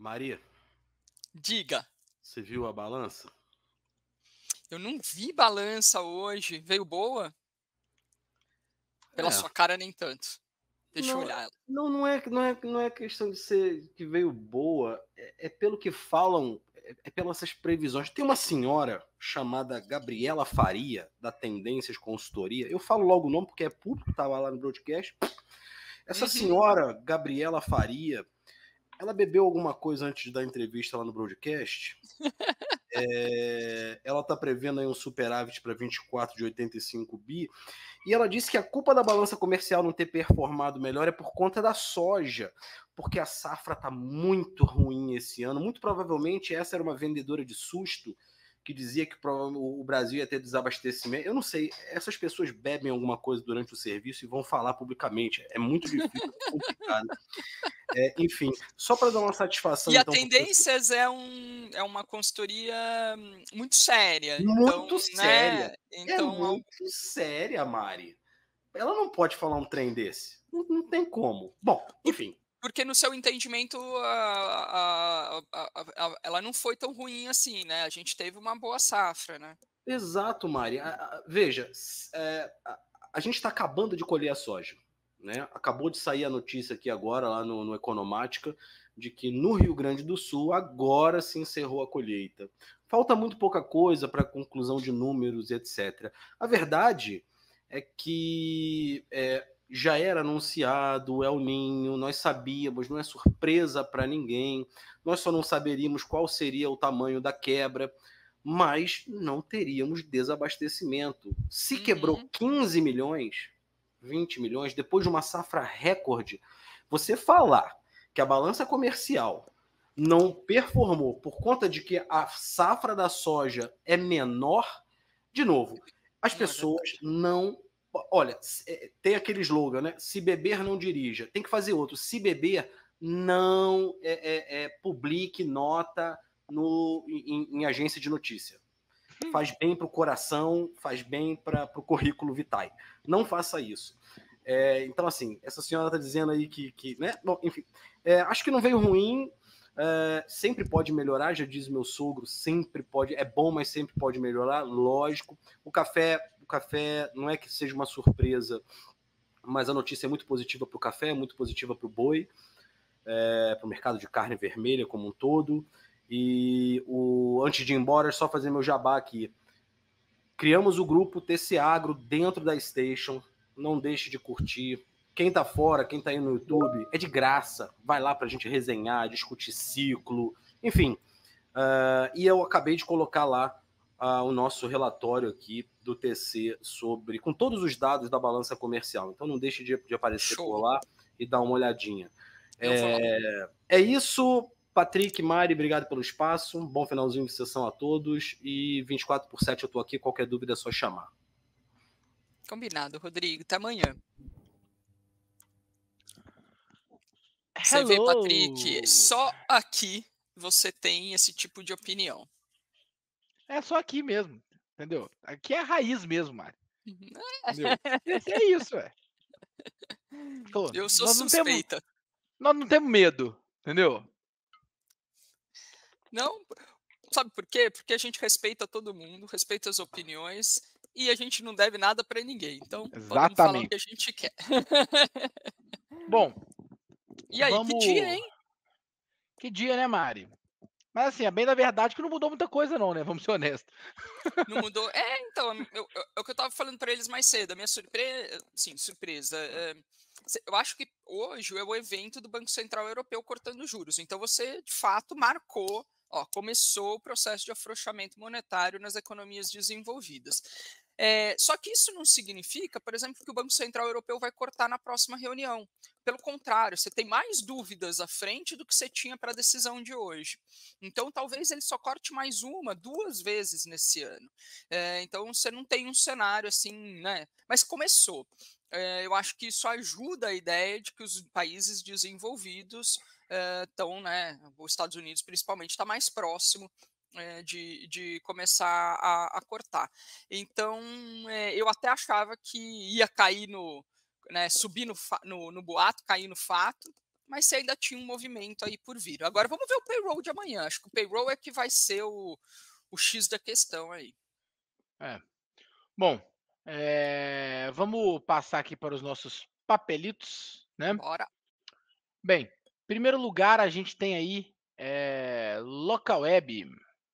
Maria. Diga. Você viu a balança? Eu não vi balança hoje. Veio boa? Pela é. sua cara, nem tanto. Deixa não, eu olhar ela. Não, não é, não, é, não é questão de ser que veio boa. É, é pelo que falam, é, é pelas essas previsões. Tem uma senhora chamada Gabriela Faria, da Tendências Consultoria. Eu falo logo o nome porque é público, estava tá lá no broadcast. Essa uhum. senhora, Gabriela Faria, ela bebeu alguma coisa antes da entrevista lá no broadcast? É, ela está prevendo aí um superávit para 24 de 85 bi. E ela disse que a culpa da balança comercial não ter performado melhor é por conta da soja, porque a safra está muito ruim esse ano. Muito provavelmente essa era uma vendedora de susto que dizia que o Brasil ia ter desabastecimento. Eu não sei, essas pessoas bebem alguma coisa durante o serviço e vão falar publicamente. É muito difícil, é complicado. É, enfim, só para dar uma satisfação. E então, a Tendências porque... é, um, é uma consultoria hum, muito séria. Muito então, né, séria. Né? Então, é muito séria, Mari. Ela não pode falar um trem desse. Não, não tem como. Bom, enfim. Porque no seu entendimento, a, a, a, ela não foi tão ruim assim, né? A gente teve uma boa safra, né? Exato, Mari. veja, é, a, gente está acabando de colher a soja. Né? Acabou de sair a notícia aqui agora, lá no, no Economática, de que no Rio Grande do Sul agora se encerrou a colheita. Falta muito pouca coisa para conclusão de números, etc. A verdade é que é, já era anunciado, é o Ninho, nós sabíamos, não é surpresa para ninguém, nós só não saberíamos qual seria o tamanho da quebra, mas não teríamos desabastecimento. Se uhum. quebrou 15 milhões, 20 milhões, depois de uma safra recorde, você falar que a balança comercial não performou por conta de que a safra da soja é menor, de novo, as é pessoas não Olha, eh, tem aquele slogan, né? Se beber, não dirija. Tem que fazer outro. Se beber, não é, é, é publique nota no, em, em, agência de notícia. Hum. Faz bem para o coração, faz bem para o currículo vitae. Não faça isso. É, então, assim, essa senhora está dizendo aí que, que né? Bom, enfim, eh, acho que não veio ruim. Ah, sempre pode melhorar, já diz meu sogro, sempre pode, é bom, mas sempre pode melhorar, lógico. O café, o café não é que seja uma surpresa, mas a notícia é muito positiva para o café, é muito positiva para o boi, é, para o mercado de carne vermelha como um todo. E o antes de ir embora, é só fazer meu jabá aqui. Criamos o grupo TC Agro dentro da Station. Não deixe de curtir, quem tá fora, quem tá aí no YouTube, é de graça. Vai lá pra gente resenhar, discutir ciclo, enfim. Uh, e eu acabei de colocar lá uh, o nosso relatório aqui do TC sobre. com todos os dados da balança comercial. Então não deixe de, de aparecer Show. por lá e dar uma olhadinha. É, é isso. Patrick, Mari, obrigado pelo espaço. Um bom finalzinho de sessão a todos. E 24 por 7 eu estou aqui. Qualquer dúvida é só chamar. Combinado, Rodrigo. Até amanhã. Você vê, Patrick, só aqui você tem esse tipo de opinião. É só aqui mesmo, entendeu? Aqui é a raiz mesmo, Mário. Uhum. é isso, é. Eu sou nós suspeita. temos, nós não temos medo, entendeu? Não, sabe por quê? Porque a gente respeita todo mundo, respeita as opiniões e a gente não deve nada para ninguém. Então, Exatamente. podemos falar o que a gente quer. Bom, e aí, Vamos... que dia, hein? Que dia, né, Mari? Mas assim, é bem da verdade que não mudou muita coisa, não, né? Vamos ser honestos. Não mudou. É, então, eu, é o que eu tava falando para eles mais cedo. A minha surpresa. Sim, surpresa. É, eu acho que hoje é o evento do Banco Central Europeu cortando juros. Então você, de fato, marcou. Ó, começou o processo de afrouxamento monetário nas economias desenvolvidas. É, só que isso não significa, por exemplo, que o Banco Central Europeu vai cortar na próxima reunião. Pelo contrário, você tem mais dúvidas à frente do que você tinha para a decisão de hoje. Então, talvez ele só corte mais uma, duas vezes nesse ano. É, então, você não tem um cenário assim, né? Mas começou. É, eu acho que isso ajuda a ideia de que os países desenvolvidos estão, é, né? Os Estados Unidos, principalmente, está mais próximo é, de, de começar a, a cortar. Então, é, eu até achava que ia cair no. Né, subir no, no, no boato, cair no fato, mas você ainda tinha um movimento aí por vir. Agora vamos ver o payroll de amanhã. Acho que o payroll é que vai ser o, o X da questão aí. É. Bom, é, vamos passar aqui para os nossos papelitos, né? Bora. Bem, primeiro lugar a gente tem aí é, Local Web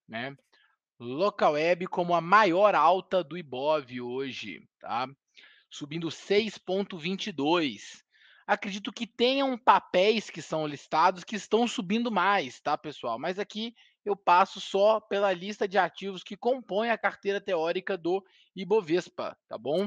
né? Web como a maior alta do Ibov hoje, tá? Subindo 6.22. Acredito que tenham papéis que são listados que estão subindo mais, tá, pessoal? Mas aqui eu passo só pela lista de ativos que compõem a carteira teórica do Ibovespa, tá bom?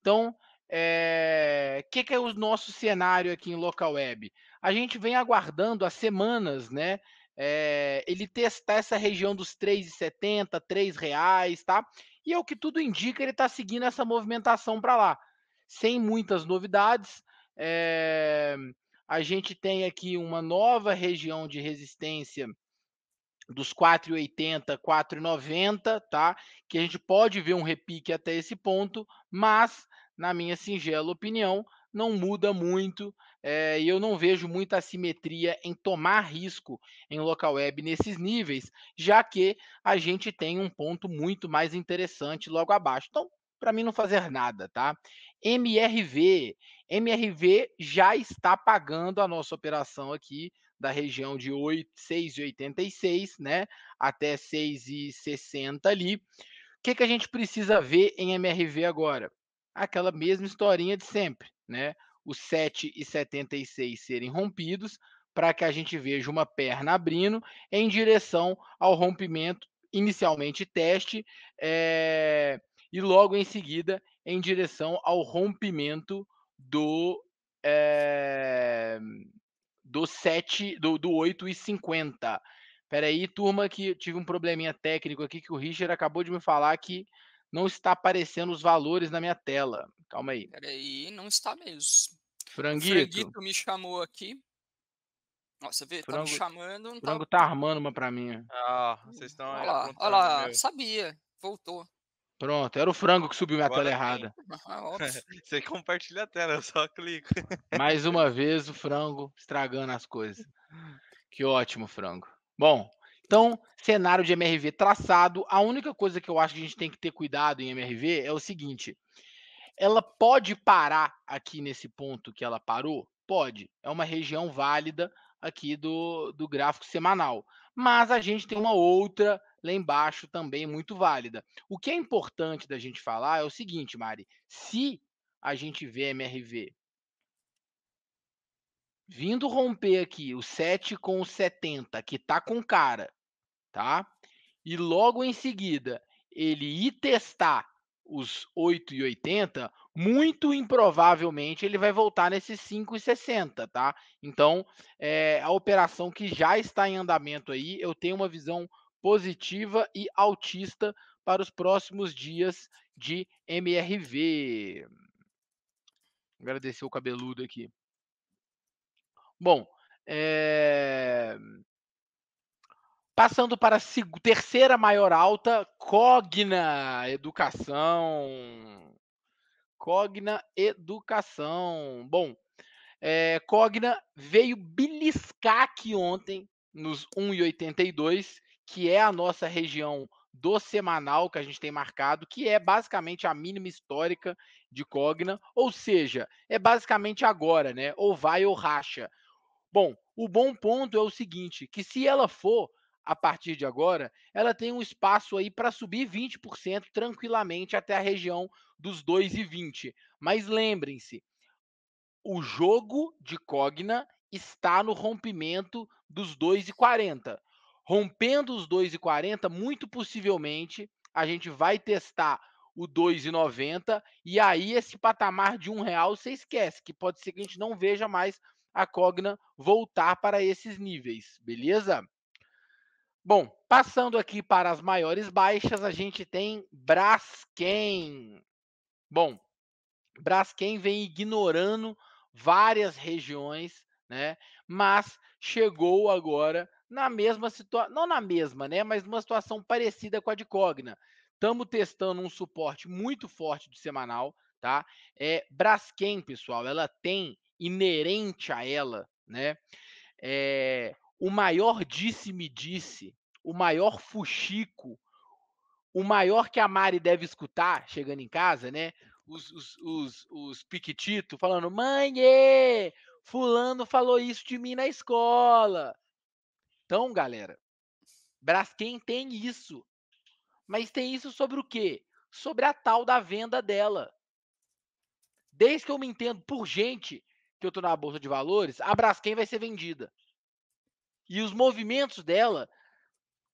Então, é... Eh, o que, que, é o nosso cenário aqui em local web? A gente vem aguardando há semanas, né, é, ele testar essa região dos 3,70, R$ reais, tá? E é o que tudo indica, ele está seguindo essa movimentação para lá. Sem muitas novidades, é, a gente tem aqui uma nova região de resistência dos 4,80, 4,90, tá? Que a gente pode ver um repique até esse ponto, mas, na minha singela opinião, não muda muito é, e eu não vejo muita assimetria em tomar risco em local web nesses níveis, já que a gente tem um ponto muito mais interessante logo abaixo. Então, para mim não fazer nada, tá? MRV, MRV já está pagando a nossa operação aqui da região de 6,86, né, até 6,60 ali. O que que a gente precisa ver em MRV agora? Aquela mesma historinha de sempre, né? os 7,76 serem rompidos, para que a gente veja uma perna abrindo em direção ao rompimento, inicialmente teste, é, e logo em seguida em direção ao rompimento do. É, do 7, do, do 8,50. Peraí, turma, que tive um probleminha técnico aqui que o Richard acabou de me falar que não está aparecendo os valores na minha tela. Calma aí. Peraí, não está mesmo. Franguito. O franguito me chamou aqui. Nossa, vê, frango, tá me chamando. O tá frango tá... tá armando uma pra mim. Ah, vocês estão. Olha lá, olha lá sabia, voltou. Pronto, era o frango que subiu minha Agora tela errada. Você compartilha a tela, eu só clico. Mais uma vez o frango estragando as coisas. Que ótimo, frango. Bom, então, cenário de MRV traçado. A única coisa que eu acho que a gente tem que ter cuidado em MRV é o seguinte: ela pode parar aqui nesse ponto que ela parou? Pode. É uma região válida aqui do, do gráfico semanal. Mas a gente tem uma outra lá embaixo também muito válida. O que é importante da gente falar é o seguinte, Mari: se a gente vê MRV vindo romper aqui o 7 com o 70, que tá com cara, tá? E logo em seguida ele ir testar os 8,80, muito improvavelmente ele vai voltar nesses 5,60, tá? Então, é, a operação que já está em andamento aí, eu tenho uma visão positiva e altista para os próximos dias de MRV. Agradecer o cabeludo aqui. Bom, é... Passando para a terceira maior alta, Cogna Educação. Cogna Educação. Bom, é, Cogna veio beliscar aqui ontem nos 1,82, que é a nossa região do semanal que a gente tem marcado, que é basicamente a mínima histórica de Cogna, ou seja, é basicamente agora, né? Ou vai ou racha. Bom, o bom ponto é o seguinte, que se ela for, a partir de agora, ela tem um espaço aí para subir 20% tranquilamente até a região dos 2,20. Mas lembrem-se, o jogo de Cogna está no rompimento dos 2,40. Rompendo os 2,40, muito possivelmente a gente vai testar o 2,90 e aí esse patamar de um real você esquece, que pode ser que a gente não veja mais a Cogna voltar para esses níveis, beleza? Bom, passando aqui para as maiores baixas, a gente tem Braskem. Bom, Braskem vem ignorando várias regiões, né? Mas chegou agora na mesma situação, não na mesma, né? Mas numa situação parecida com a de Cogna. Estamos testando um suporte muito forte do semanal, tá? É Braskem, pessoal, ela tem inerente a ela, né? É, o maior disse-me-disse, -disse, o maior fuxico, o maior que a Mari deve escutar chegando em casa, né? Os, os, os, os piquitito falando: mãe, Fulano falou isso de mim na escola. Então, galera, Braskem tem isso. Mas tem isso sobre o quê? Sobre a tal da venda dela. Desde que eu me entendo por gente que eu tô na bolsa de valores, a Braskem vai ser vendida. E os movimentos dela,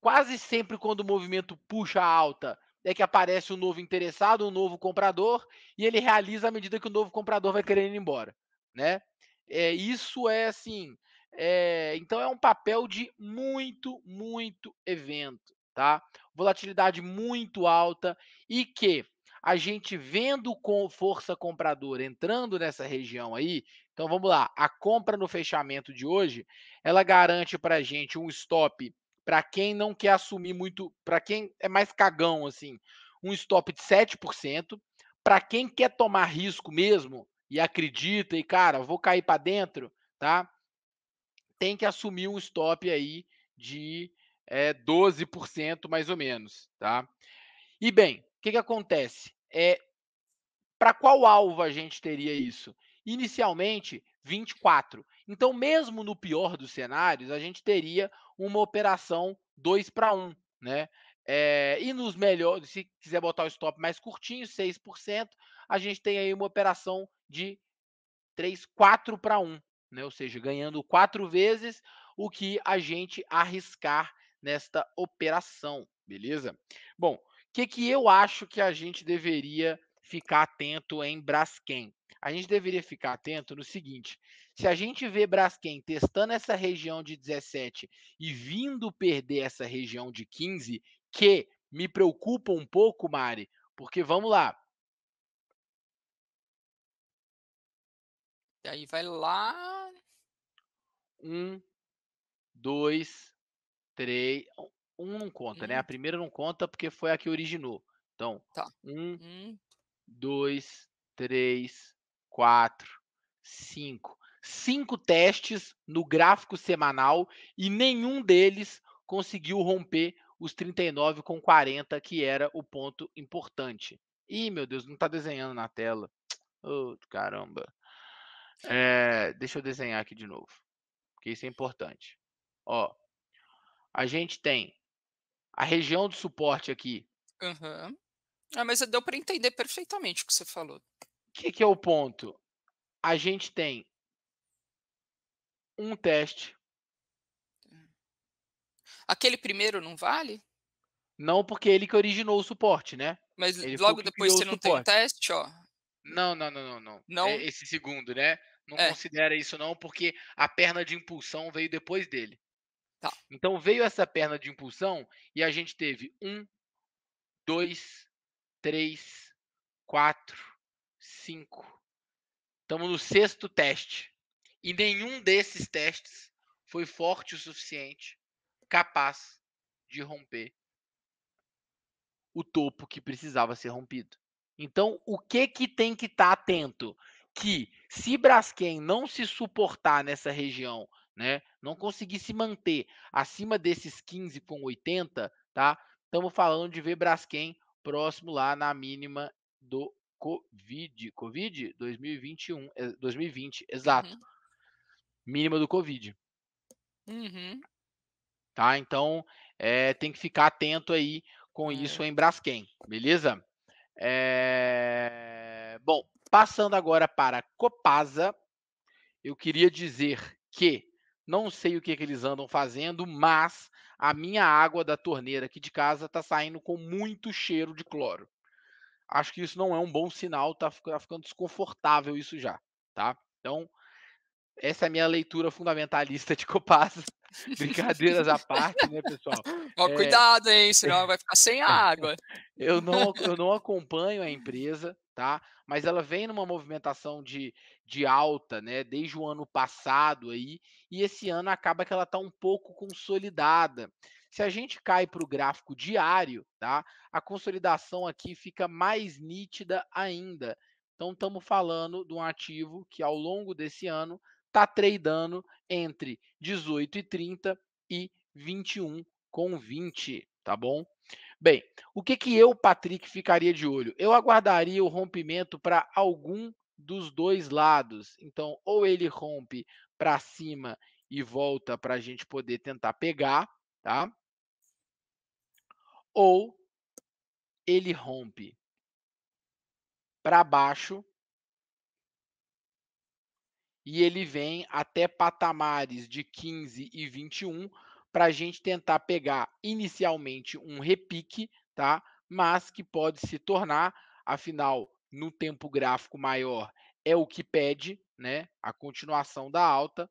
quase sempre quando o movimento puxa alta, é que aparece um novo interessado, um novo comprador, e ele realiza à medida que o novo comprador vai querendo ir embora, né? É, isso é assim. É, então é um papel de muito, muito evento, tá? Volatilidade muito alta e que a gente vendo com força compradora entrando nessa região aí, então vamos lá, a compra no fechamento de hoje, ela garante para a gente um stop para quem não quer assumir muito, para quem é mais cagão assim, um stop de 7%, para quem quer tomar risco mesmo e acredita e cara, vou cair para dentro, tá? Tem que assumir um stop aí de é, eh, 12% mais ou menos, tá? E bem, o que, que acontece? É para qual alvo a gente teria isso? inicialmente 24. Então, mesmo no pior dos cenários, a gente teria uma operação 2 para 1, né? É, e nos melhores, se quiser botar o stop mais curtinho, 6%, a gente tem aí uma operação de 3, 4 para 1, né? Ou seja, ganhando quatro vezes o que a gente arriscar nesta operação, beleza? Bom, o que, que eu acho que a gente deveria ficar atento em Braskem. A gente deveria ficar atento no seguinte: se a gente vê Braskem testando essa região de 17 e vindo perder essa região de 15, que me preocupa um pouco, Mari, porque vamos lá. E aí vai lá. Um, dois, três. Um não conta, hum. né? A hum. primeira não conta porque foi a que originou. Então, tá. um, um dois, três, quatro, cinco. Cinco testes no gráfico semanal e nenhum deles conseguiu romper os 39 com 40, que era o ponto importante. Ih, meu Deus, não está desenhando na tela. Oh, caramba. É, deixa eu desenhar aqui de novo, porque isso é importante. Ó, a gente tem a região de suporte aqui uhum. Ah, mas deu para entender perfeitamente o que você falou. O que, que é o ponto? A gente tem um teste. Aquele primeiro não vale? Não, porque ele que originou o suporte, né? Mas ele logo depois você não tem teste, ó. Não, não, não, não, não. não? É esse segundo, né? Não é. considera isso não, porque a perna de impulsão veio depois dele. Tá. Então veio essa perna de impulsão e a gente teve um, dois, três, quatro, cinco. Estamos no sexto teste. E nenhum desses testes foi forte o suficiente, capaz de romper o topo que precisava ser rompido. Então, o que que tem que estar tá atento? Que se Braskem não se suportar nessa região, né, não conseguir se manter acima desses 15,80, com tá? Estamos falando de ver Braskem próximo lá na mínima do Covid. Covid 2021, 2020, é, exato. Uhum. Mínima do Covid. Uhum. Tá? Então, é, tem que ficar atento aí com isso é. em Braskem, beleza? É... Bom, passando agora para Copasa, eu queria dizer que não sei o que, que eles andam fazendo, mas a minha água da torneira aqui de casa está saindo com muito cheiro de cloro. Acho que isso não é um bom sinal, está tá ficando desconfortável isso já, tá? Então, essa é a minha leitura fundamentalista de Copasa. Brincadeiras à parte, né, pessoal? Ó, é... cuidado, hein? Senão vai ficar sem água. eu, não, eu não acompanho a empresa, tá? Mas ela vem numa movimentação de, de alta, né? Desde o ano passado aí, e esse ano acaba que ela está um pouco consolidada. Se a gente cai para o gráfico diário, tá? A consolidação aqui fica mais nítida ainda. Então estamos falando de um ativo que ao longo desse ano está tradando entre 18 e 30 e 21 com 20, tá bom? Bem, o que, que eu, Patrick, ficaria de olho? Eu aguardaria o rompimento para algum dos dois lados. Então, ou ele rompe para cima e volta para a gente poder tentar pegar, tá? Ou ele rompe para baixo e ele vem até patamares de 15 e 21 para a gente tentar pegar inicialmente um repique, tá? mas que pode se tornar, afinal, no tempo gráfico maior, é o que pede né? a continuação da alta,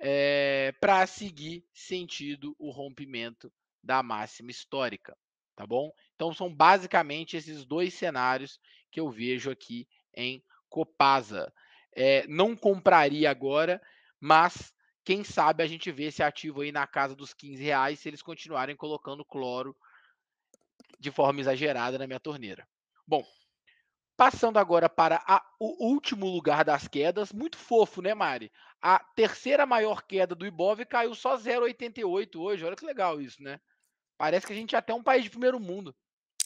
é, eh, para seguir sentido o rompimento da máxima histórica. Tá bom? Então, são basicamente esses dois cenários que eu vejo aqui em Copasa. É, não compraria agora, mas quem sabe a gente vê esse ativo aí na casa dos 15 reais se eles continuarem colocando cloro de forma exagerada na minha torneira. Bom, passando agora para a, o último lugar das quedas, muito fofo, né, Mari? A terceira maior queda do Ibov caiu só 0,88 hoje. Olha que legal isso, né? Parece que a gente é até um país de primeiro mundo.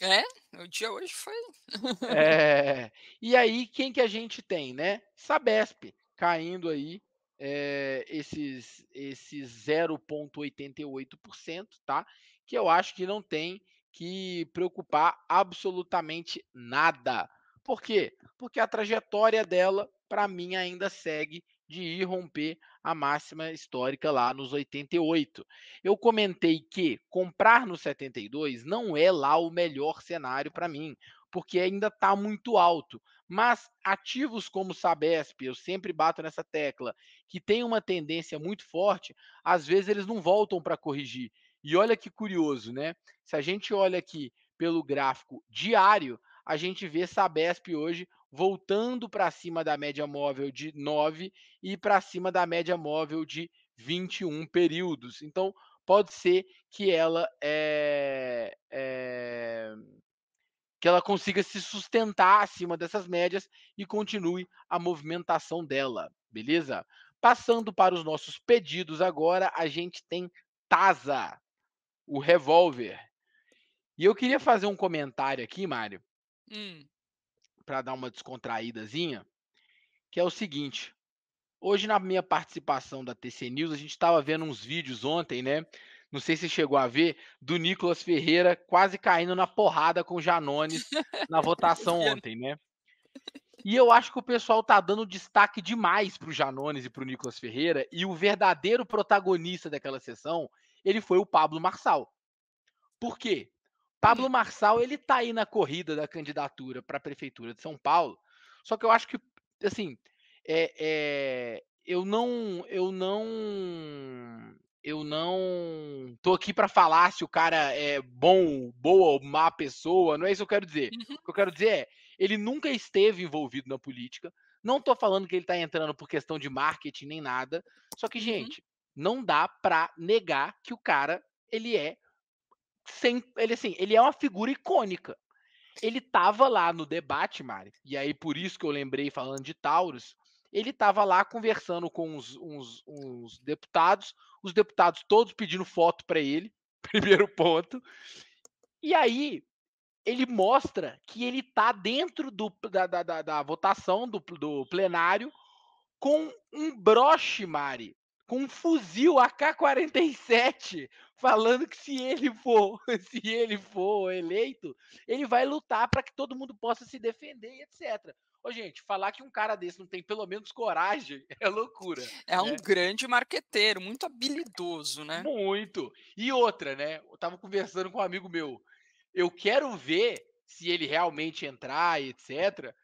É, o dia hoje foi. é. E aí, quem que a gente tem, né? Sabesp caindo aí é, esses, esses 0,88%, tá? Que eu acho que não tem que preocupar absolutamente nada. Por quê? Porque a trajetória dela, para mim, ainda segue de ir romper a máxima histórica lá nos 88. Eu comentei que comprar no 72 não é lá o melhor cenário para mim porque ainda está muito alto. Mas ativos como Sabesp, eu sempre bato nessa tecla, que tem uma tendência muito forte, às vezes eles não voltam para corrigir. E olha que curioso, né? Se a gente olha aqui pelo gráfico diário, a gente vê Sabesp hoje voltando para cima da média móvel de 9 e para cima da média móvel de 21 períodos. Então, pode ser que ela é, é que ela consiga se sustentar acima dessas médias e continue a movimentação dela, beleza? Passando para os nossos pedidos agora, a gente tem Taza, o revólver. E eu queria fazer um comentário aqui, Mário, hum. para dar uma descontraídazinha, que é o seguinte. Hoje, na minha participação da TC News, a gente estava vendo uns vídeos ontem, né? não sei se chegou a ver, do Nicolas Ferreira quase caindo na porrada com o Janones na votação ontem, né? E eu acho que o pessoal tá dando destaque demais pro Janones e pro Nicolas Ferreira, e o verdadeiro protagonista daquela sessão, ele foi o Pablo Marçal. Por quê? Pablo Marçal, ele tá aí na corrida da candidatura para a prefeitura de São Paulo, só que eu acho que, assim, é, é, eu não eu não eu não tô aqui para falar se o cara é bom, boa ou má pessoa, não é isso que eu quero dizer. Uhum. O que eu quero dizer é, ele nunca esteve envolvido na política. Não tô falando que ele tá entrando por questão de marketing nem nada. Só que, uhum. gente, uhum. não dá pra negar que o cara, ele é sem, ele assim, ele é uma figura icônica. Ele tava lá no debate, Mari. E aí por isso que eu lembrei falando de Taurus, ele estava lá conversando com uns, uns, uns, deputados, os deputados todos pedindo foto para ele, primeiro ponto. E aí ele mostra que ele está dentro do, da, da, da, da, votação do, do plenário com um broche, Mari, com um fuzil AK-47, falando que se ele for, se ele for eleito, ele vai lutar para que todo mundo possa se defender, etc. Ô, gente, falar que um cara desse não tem pelo menos coragem é loucura. É né? um grande marqueteiro, muito habilidoso, né? Muito. E outra, né? Eu tava conversando com um amigo meu. Eu quero ver se ele realmente entrar, etc.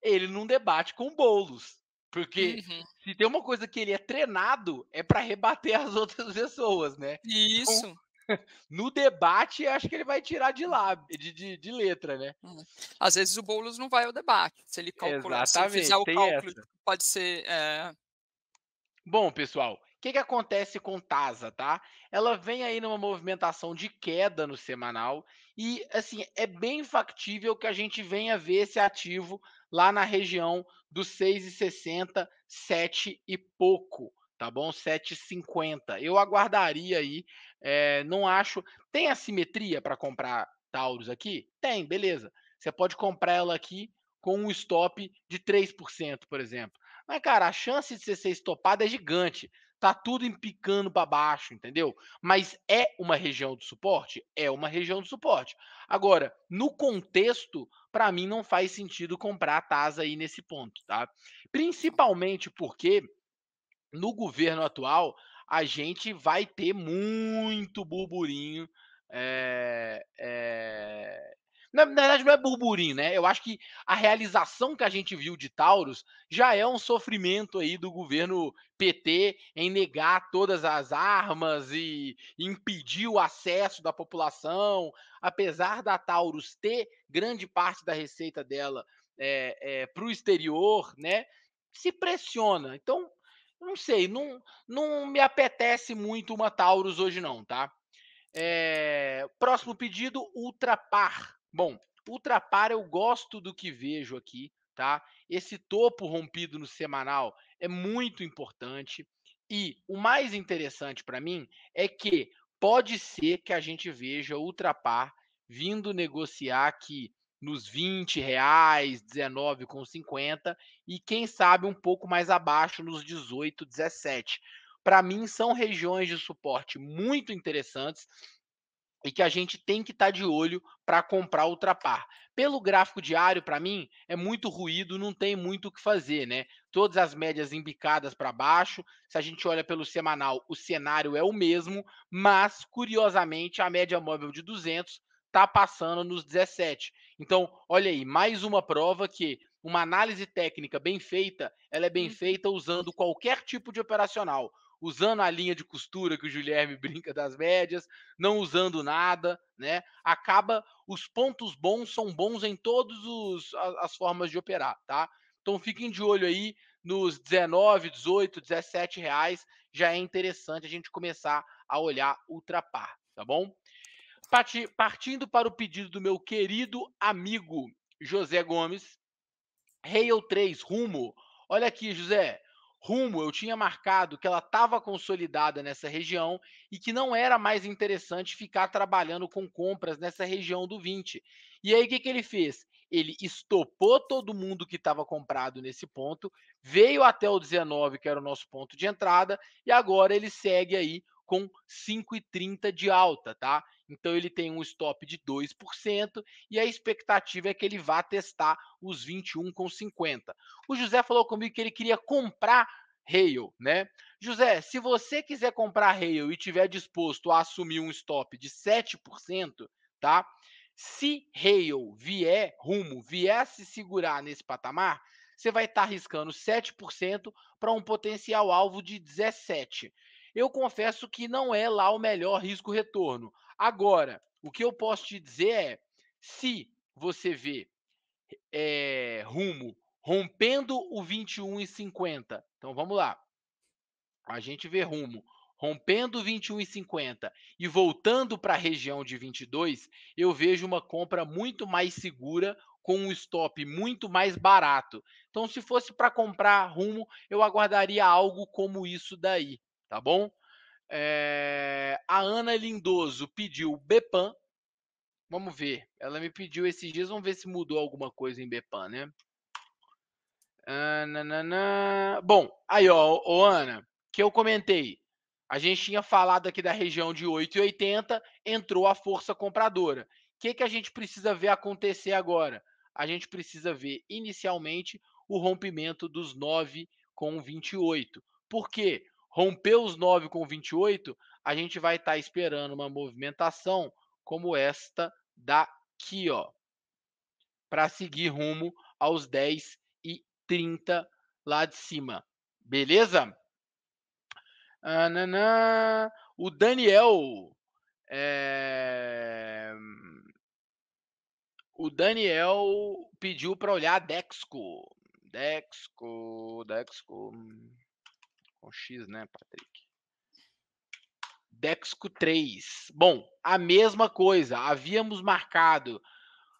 Ele num debate com bolos. Porque uhum. se tem uma coisa que ele é treinado, é para rebater as outras pessoas, né? Isso. Então, no debate, acho que ele vai tirar de lá, de, de, de, letra, né? Hum. Às vezes o Boulos não vai ao debate. Se ele calcular, Exatamente, se ele fizer o cálculo, essa. pode ser. É... Bom, pessoal, o que, que acontece com Tasa, tá? Ela vem aí numa movimentação de queda no semanal e, assim, é bem factível que a gente venha ver esse ativo lá na região dos 6,60, 7 e pouco tá bom? 7,50. Eu aguardaria aí, é, não acho. Tem assimetria para comprar Taurus aqui? Tem, beleza. Você pode comprar ela aqui com um stop de 3%, por exemplo. Mas, cara, a chance de você ser estopado é gigante. Tá tudo empicando para baixo, entendeu? Mas é uma região de suporte? É uma região de suporte. Agora, no contexto, para mim não faz sentido comprar a Tasa aí nesse ponto, tá? Principalmente porque no governo atual, a gente vai ter muito burburinho. É, é... Na, na, verdade, não é burburinho, né? Eu acho que a realização que a gente viu de Taurus já é um sofrimento aí do governo PT em negar todas as armas e impedir o acesso da população. Apesar da Taurus ter grande parte da receita dela é, para o exterior, né? Se pressiona. Então, não sei, não, não me apetece muito uma Taurus hoje não, tá? É, próximo pedido, Ultrapar. Bom, Ultrapar eu gosto do que vejo aqui, tá? Esse topo rompido no semanal é muito importante e o mais interessante para mim é que pode ser que a gente veja Ultrapar vindo negociar aqui nos 20 reais, 19,50 e quem sabe um pouco mais abaixo nos 18, 17. Para mim são regiões de suporte muito interessantes e que a gente tem que estar tá de olho para comprar ultrapar. Pelo gráfico diário, para mim, é muito ruído, não tem muito o que fazer, né? Todas as médias embicadas para baixo. Se a gente olha pelo semanal, o cenário é o mesmo, mas curiosamente a média móvel de 200 está passando nos 17. Então, olha aí, mais uma prova que uma análise técnica bem feita, ela é bem uhum. feita usando qualquer tipo de operacional, usando a linha de costura que o Guilherme brinca das médias, não usando nada, né? Acaba os pontos bons são bons em todas as formas de operar, tá? Então fiquem de olho aí nos 19, 18, 17 reais, já é interessante a gente começar a olhar ultrapar, tá bom? Partindo para o pedido do meu querido amigo José Gomes, Rail 3, rumo. Olha aqui, José. Rumo, eu tinha marcado que ela estava consolidada nessa região e que não era mais interessante ficar trabalhando com compras nessa região do 20. E aí, o que, que ele fez? Ele estopou todo mundo que estava comprado nesse ponto, veio até o 19, que era o nosso ponto de entrada, e agora ele segue aí com 5,30 de alta, tá? Então ele tem um stop de 2% e a expectativa é que ele vá testar os 21,50. O José falou comigo que ele queria comprar Rail, né? José, se você quiser comprar Rail e tiver disposto a assumir um stop de 7%, tá? Se Rail vier rumo, vier a se segurar nesse patamar, você vai estar tá arriscando 7% para um potencial alvo de 17. Eu confesso que não é lá o melhor risco-retorno. Agora, o que eu posso te dizer é: se você vê é, rumo rompendo o 21,50, então vamos lá. A gente vê rumo rompendo 21,50 e voltando para a região de 22, eu vejo uma compra muito mais segura com um stop muito mais barato. Então, se fosse para comprar rumo, eu aguardaria algo como isso daí, tá bom? É, a Ana Lindoso pediu Bepan. Vamos ver. Ela me pediu esses dias. Vamos ver se mudou alguma coisa em Bepan, né? Ah, Bom, aí ó, ô Ana, que eu comentei. A gente tinha falado aqui da região de 8,80, entrou a força compradora. O que, que a gente precisa ver acontecer agora? A gente precisa ver inicialmente o rompimento dos 9,28. Por quê? rompeu os 9 com 28, a gente vai estar tá esperando uma movimentação como esta daqui, ó, para seguir rumo aos 10 e 30 lá de cima. Beleza? Ananã. O Daniel. É... O Daniel pediu para olhar a Dexco. Dexco, Dexco. Com X, né, Patrick? Dexco 3. Bom, a mesma coisa. Havíamos marcado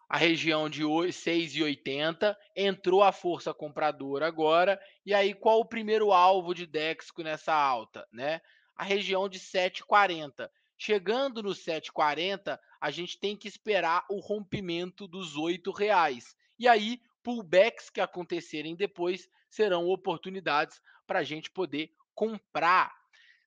a região de 6,80, entrou a força compradora agora, e aí qual o primeiro alvo de Dexco nessa alta, né? A região de 7,40. Chegando no 7,40, a gente tem que esperar o rompimento dos R$ reais. E aí pullbacks que acontecerem depois serão oportunidades para a gente poder comprar.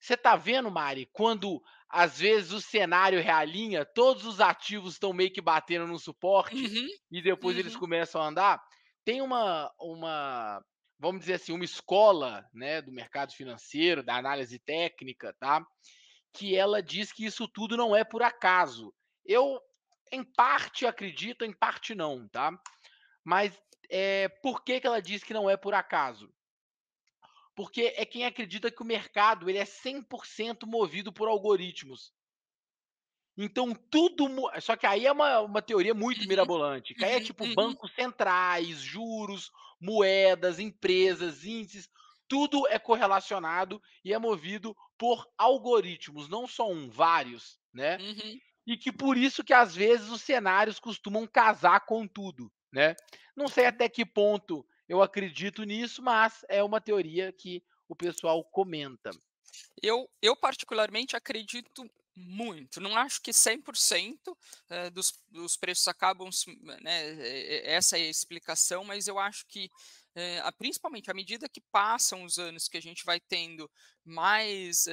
Você está vendo, Mari, quando às vezes o cenário realinha, todos os ativos estão meio que batendo no suporte uhum. e depois uhum. eles começam a andar? Tem uma, uma, vamos dizer assim, uma escola né, do mercado financeiro, da análise técnica, tá? Que ela diz que isso tudo não é por acaso. Eu, em parte, acredito, em parte não, tá? Mas é, por que, que ela diz que não é por acaso? Porque é quem acredita que o mercado ele é 100% movido por algoritmos. Então tudo. Só que aí é uma, uma teoria muito uhum. mirabolante. Que aí é uhum, tipo uhum. bancos centrais, juros, moedas, empresas, índices. Tudo é correlacionado e é movido por algoritmos, não só um, vários, né? Uhum. E que por isso que às vezes os cenários costumam casar com tudo. Né? Não sei até que ponto eu acredito nisso, mas é uma teoria que o pessoal comenta. Eu, eu particularmente acredito muito. Não acho que 100% eh, dos, dos preços acabam, né, eh, eh, essa é a explicação, mas eu acho que, principalmente à medida que passam os anos, que a gente vai tendo mais,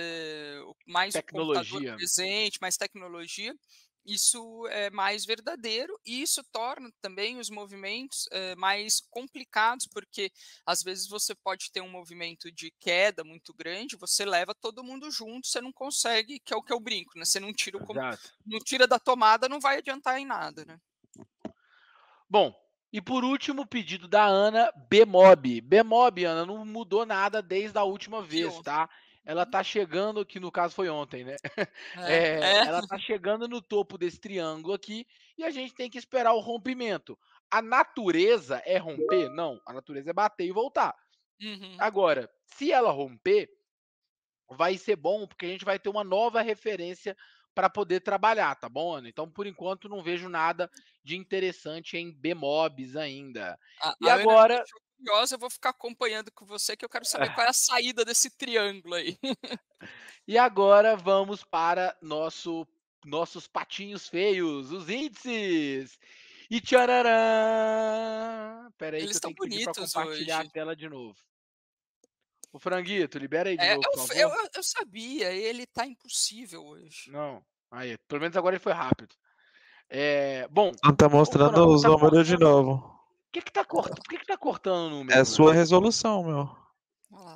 mais tecnologia. o computador presente, mais tecnologia, isso é mais verdadeiro e isso torna também os movimentos é, mais complicados, porque às vezes você pode ter um movimento de queda muito grande, você leva todo mundo junto, você não consegue, que é o que eu brinco, né? Você não tira, como, não tira da tomada, não vai adiantar em nada, né? Bom, e por último, o pedido da Ana, Bmob. Bmob, Ana, não mudou nada desde a última vez, tá? ela tá chegando, que no caso foi ontem, né? É, é, é. Ela tá chegando no topo desse triângulo aqui e a gente tem que esperar o rompimento. A natureza é romper? Não, a natureza é bater e voltar. Uhum. Agora, se ela romper, vai ser bom porque a gente vai ter uma nova referência para poder trabalhar, tá bom, Ana? Então, por enquanto, não vejo nada de interessante em B-mobs ainda. A, e a agora curiosa, eu vou ficar acompanhando com você, que eu quero saber qual é a saída desse triângulo aí. e agora vamos para nosso, nossos patinhos feios, os índices. E tchararã! Pera aí, Eles que eu tenho que compartilhar hoje. a tela de novo. O franguito, libera aí de é, novo, eu, eu, eu, sabia, ele tá impossível hoje. Não, aí, pelo menos agora ele foi rápido. É, bom. Não tá mostrando os números tá de novo que que tá cortando? Por que que tá cortando o número? É a sua resolução, meu.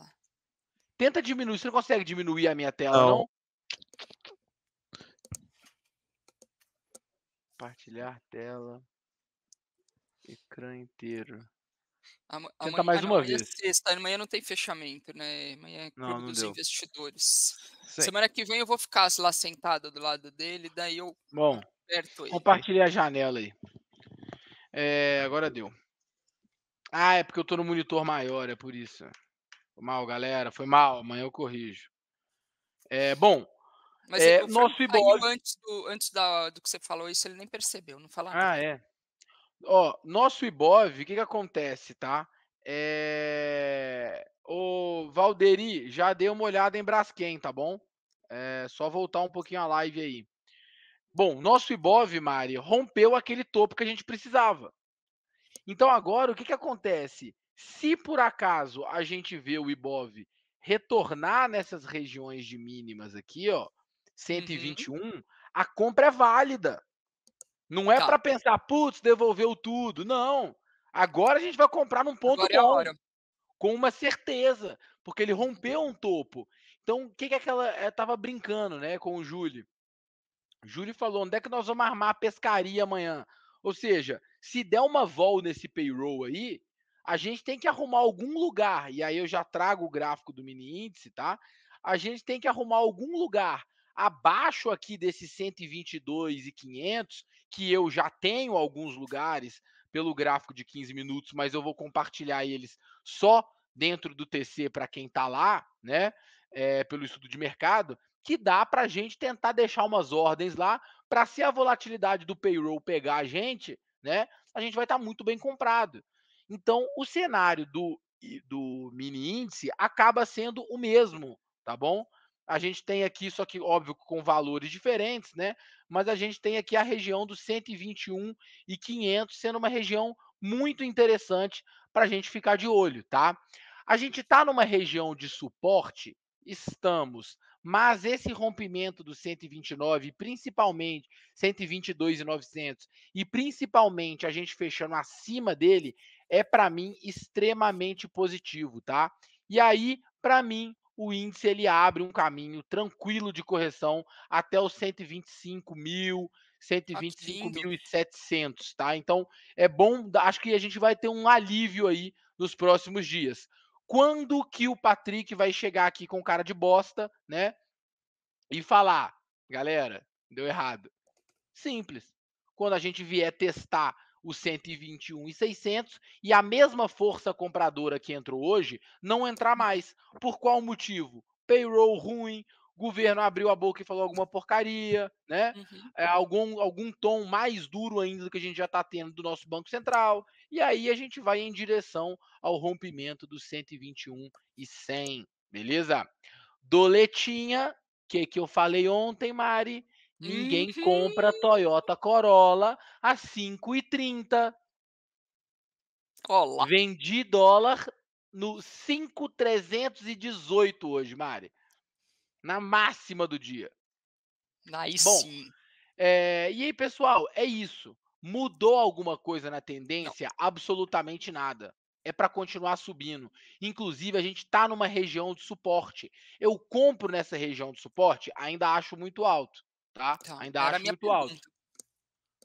Tenta diminuir. Você não consegue diminuir a minha tela, não? não? Compartilhar tela. Ecrã inteiro. Tenta mais uma não, vez. Amanhã, é sexta, amanhã não tem fechamento, né? Amanhã é clube não, não dos deu. investidores. Sei. Semana que vem eu vou ficar lá sentado do lado dele, daí eu Bom, aperto ele. Compartilhei a janela aí. É, agora deu. Ah, é porque eu tô no monitor maior, é por isso. Foi mal, galera. Foi mal. Amanhã eu corrijo. É, bom. Mas é, nosso Ibov... antes, do, antes da, do que você falou isso, ele nem percebeu, não falava. Ah, é. Ó, nosso Ibov, o que, que acontece, tá? É... O Valderi, já deu uma olhada em Braskem, tá bom? É só voltar um pouquinho a live aí. Bom, nosso Ibov, Mari, rompeu aquele topo que a gente precisava. Então agora o que, que acontece? Se por acaso a gente vê o Ibov retornar nessas regiões de mínimas aqui, ó, 121, uhum. a compra é válida. Não é tá. para pensar, putz, devolveu tudo. Não. Agora a gente vai comprar num ponto agora é bom, com uma certeza, porque ele rompeu um topo. Então, o que que aquela estava eh, brincando, né, com o Júlio? Júlio falou: "Onde é que nós vamos armar a pescaria amanhã?" Ou seja, se der uma vol nesse payroll aí, a gente tem que arrumar algum lugar, e aí eu já trago o gráfico do mini índice, tá? A gente tem que arrumar algum lugar abaixo aqui desses 122 e 500, que eu já tenho alguns lugares pelo gráfico de 15 minutos, mas eu vou compartilhar eles só dentro do TC para quem está lá, né? É, pelo estudo de mercado, que dá para a gente tentar deixar umas ordens lá para se a volatilidade do payroll pegar a gente, né? A gente vai estar tá muito bem comprado. Então, o cenário do, do mini índice acaba sendo o mesmo, tá bom? A gente tem aqui, só que óbvio com valores diferentes, né? Mas a gente tem aqui a região dos 121 e 500 sendo uma região muito interessante para a gente ficar de olho, tá? A gente está numa região de suporte, estamos, mas esse rompimento dos 129, principalmente 122,900 e principalmente a gente fechando acima dele, é para mim extremamente positivo, tá? E aí, para mim, o índice ele abre um caminho tranquilo de correção até os 125 mil, 125.700, tá, tá? Então é bom, acho que a gente vai ter um alívio aí nos próximos dias quando que o Patrick vai chegar aqui com cara de bosta, né? E falar, galera, deu errado. Simples. Quando a gente vier testar os 121 e 600 e a mesma força compradora que entrou hoje não entrar mais. Por qual motivo? Payroll ruim, governo abriu a boca e falou alguma porcaria, né? Uhum. É, algum, algum tom mais duro ainda do que a gente já está tendo do nosso Banco Central. E aí a gente vai em direção ao rompimento dos 121 e 100, beleza? Doletinha, que que eu falei ontem, Mari? Ninguém uhum. compra Toyota Corolla a 5,30. Olá. Vendi dólar no 5,318 hoje, Mari na máxima do dia. Aí Bom, sim. É, e aí, pessoal, é isso. Mudou alguma coisa na tendência? Não. Absolutamente nada. É para continuar subindo. Inclusive, a gente está numa região de suporte. Eu compro nessa região de suporte, ainda acho muito alto. Tá? Então, ainda acho muito pergunta. alto.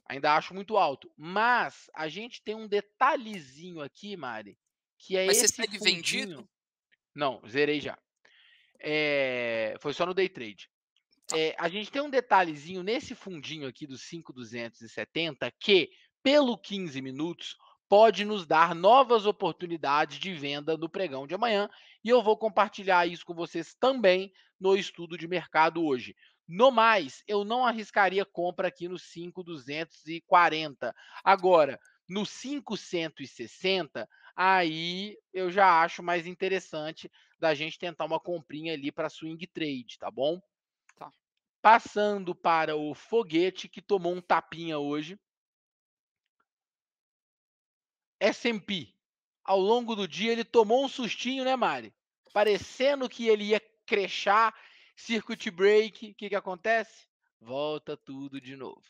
Ainda acho muito alto. Mas a gente tem um detalhezinho aqui, Mari, que é Mas esse. você segue fundinho... vendido? Não, zerei já. É, foi só no day trade. É, a gente tem um detalhezinho nesse fundinho aqui dos 5,270 que, pelo 15 minutos, pode nos dar novas oportunidades de venda no pregão de amanhã. E eu vou compartilhar isso com vocês também no estudo de mercado hoje. No mais, eu não arriscaria compra aqui no 5,240. Agora, no 560, aí eu já acho mais interessante da gente tentar uma comprinha ali para swing trade, tá bom? Tá. Passando para o Foguete, que tomou um tapinha hoje. S&P, ao longo do dia ele tomou um sustinho, né, Mari? Parecendo que ele ia crechar, circuit break, o que, que acontece? Volta tudo de novo.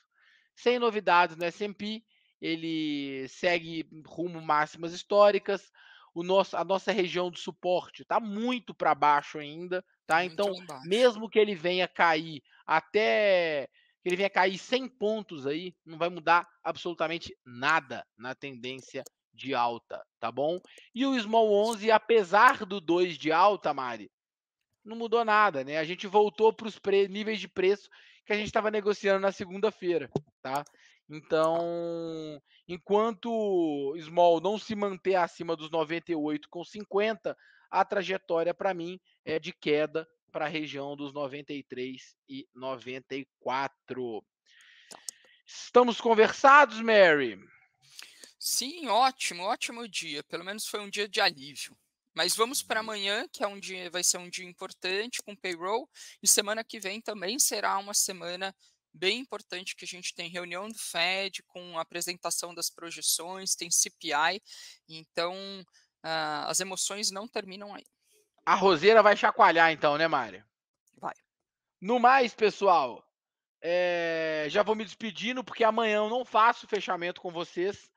Sem novidades no S&P, ele segue rumo máximas históricas, o nosso, a nossa região de suporte está muito para baixo ainda, tá? Muito então, mesmo que ele venha cair até que ele venha cair 100 pontos aí, não vai mudar absolutamente nada na tendência de alta, tá bom? E o Small 11, apesar do 2 de alta, Mari, não mudou nada, né? A gente voltou para os níveis de preço que a gente estava negociando na segunda-feira, tá? Então, enquanto Small não se manter acima dos 98 com 50, a trajetória para mim é de queda para a região dos 93 e 94. Estamos conversados, Mary? Sim, ótimo, ótimo dia. Pelo menos foi um dia de alívio. Mas vamos para uhum. amanhã, que é um dia, vai ser um dia importante com payroll, e semana que vem também será uma semana bem importante que a gente tem reunião do Fed com apresentação das projeções, tem CPI, então uh, as emoções não terminam aí. A roseira vai chacoalhar então, né, Mário? Vai. No mais, pessoal, é... já vou me despedindo porque amanhã eu não faço fechamento com vocês.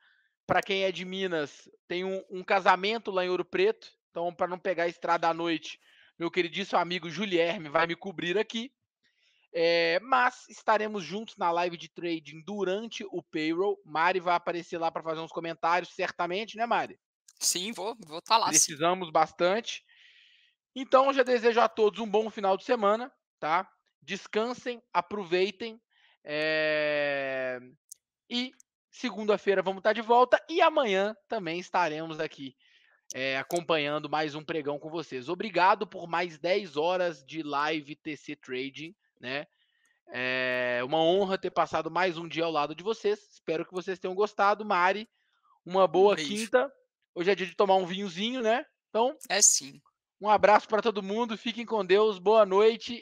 Para quem é de Minas, tem um, um casamento lá em Ouro Preto, então para não pegar a estrada à noite, meu queridíssimo amigo Julierme vai me cobrir aqui. É, mas estaremos juntos na live de trading durante o payroll. Mari vai aparecer lá para fazer uns comentários, certamente, né, Mari? Sim, vou estar vou tá lá. Precisamos sim. bastante. Então, já desejo a todos um bom final de semana, tá? Descansem, aproveitem. É... E segunda-feira vamos estar tá de volta e amanhã também estaremos aqui é, acompanhando mais um pregão com vocês. Obrigado por mais 10 horas de live TC Trading né? É uma honra ter passado mais um dia ao lado de vocês. Espero que vocês tenham gostado. Mari, uma boa quinta. Hoje é dia de tomar um vinhozinho, né? Então, é sim. Um abraço para todo mundo. Fiquem com Deus. Boa noite.